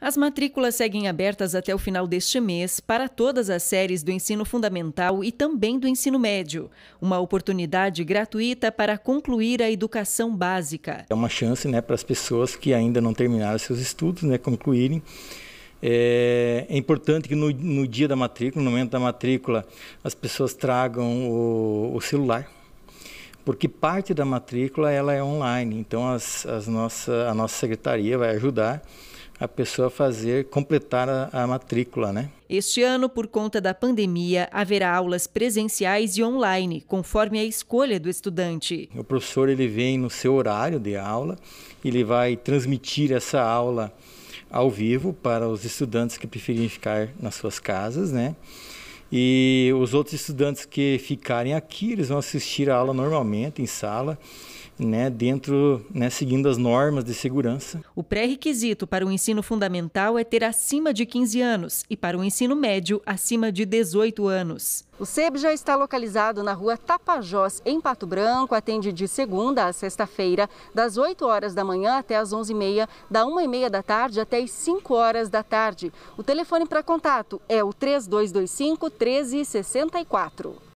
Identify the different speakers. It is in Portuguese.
Speaker 1: As matrículas seguem abertas até o final deste mês para todas as séries do ensino fundamental e também do ensino médio. Uma oportunidade gratuita para concluir a educação básica.
Speaker 2: É uma chance né, para as pessoas que ainda não terminaram seus estudos né, concluírem. É, é importante que no, no, dia da matrícula, no momento da matrícula, as pessoas tragam o, o celular porque parte da matrícula ela é online, então as, as nossa, a nossa secretaria vai ajudar a pessoa fazer, completar a, a, matrícula, né?
Speaker 1: Este ano, por conta da pandemia, haverá aulas presenciais e online, conforme a escolha do estudante.
Speaker 2: O professor ele vem no seu horário de aula, ele vai transmitir essa aula ao vivo para os estudantes que preferirem ficar nas suas casas, né? E os outros estudantes que ficarem aqui, eles vão assistir a aula normalmente em sala né, dentro, né, seguindo as normas de segurança.
Speaker 1: O pré-requisito para o ensino fundamental é ter acima de 15 anos e para o ensino médio acima de 18 anos. O SEB já está localizado na rua Tapajós, em Pato Branco, atende de segunda a sexta-feira, das 8 horas da manhã até as 11h30, da 1h30 da tarde até as 5 horas da tarde. O telefone para contato é o 3225 1364.